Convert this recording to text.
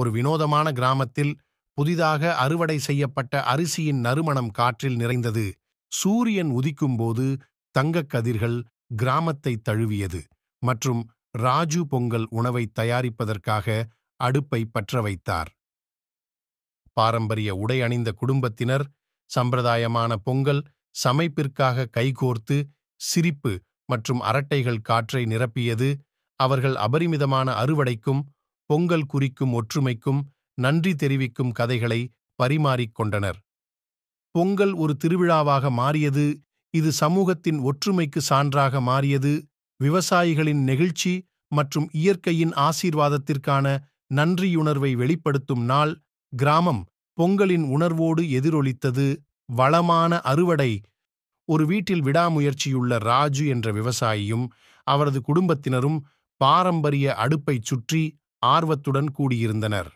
ஒரு வினோதமான கிராமத்தில் புதிதாக அறுவடை செய்யப்பட்ட அரிசியின் நறுமணம் காற்றில் நிறைந்தது சூரியன் உதிக்கும்போது தங்கக் கதிர்கள் கிராமத்தை தழுவியது மற்றும் ராஜு பொங்கல் உணவை தயாரிப்பதற்காக அடுப்பை பற்ற வைத்தார் பாரம்பரிய உடை அணிந்த குடும்பத்தினர் சம்பிரதாயமான பொங்கல் சமைப்பிற்காக கைகோர்த்து சிரிப்பு மற்றும் அரட்டைகள் காற்றை நிரப்பியது அவர்கள் அபரிமிதமான அறுவடைக்கும் பொங்கல் குறிக்கும் ஒற்றுமைக்கும் நன்றி தெரிவிக்கும் கதைகளை பரிமாறிக்கொண்டனர் பொங்கல் ஒரு திருவிழாவாக மாறியது இது சமூகத்தின் ஒற்றுமைக்கு சான்றாக மாறியது விவசாயிகளின் நெகிழ்ச்சி மற்றும் இயற்கையின் ஆசீர்வாதத்திற்கான நன்றியுணர்வை வெளிப்படுத்தும் நாள் கிராமம் பொங்கலின் உணர்வோடு எதிரொலித்தது வளமான அறுவடை ஒரு வீட்டில் விடாமுயற்சியுள்ள ராஜு என்ற விவசாயியும் அவரது குடும்பத்தினரும் பாரம்பரிய அடுப்பைச் சுற்றி ஆர்வத்துடன் கூடியிருந்தனர்